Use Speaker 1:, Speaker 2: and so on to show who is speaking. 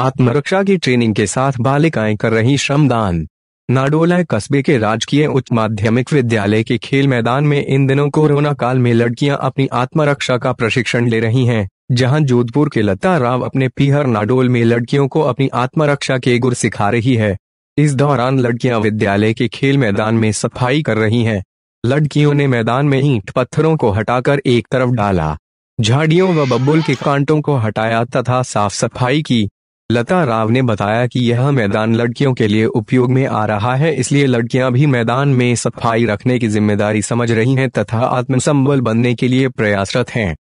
Speaker 1: आत्मरक्षा की ट्रेनिंग के साथ बालिकाएं कर रही श्रमदान नाडोला कस्बे के राजकीय उच्च माध्यमिक विद्यालय के खेल मैदान में इन दिनों कोरोना काल में लड़कियां अपनी आत्मरक्षा का प्रशिक्षण ले रही हैं जहां जोधपुर के लता राव अपने पीहर नाडोल में लड़कियों को अपनी आत्मरक्षा के गुर सिखा रही है इस दौरान लड़कियां विद्यालय के खेल मैदान में सफाई कर रही है लड़कियों ने मैदान में ही पत्थरों को हटाकर एक तरफ डाला झाड़ियों व बबुल के कांटों को हटाया तथा साफ सफाई की लता राव ने बताया कि यह मैदान लड़कियों के लिए उपयोग में आ रहा है इसलिए लड़कियां भी मैदान में सफाई रखने की जिम्मेदारी समझ रही हैं तथा आत्मसंबल बनने के लिए प्रयासरत
Speaker 2: हैं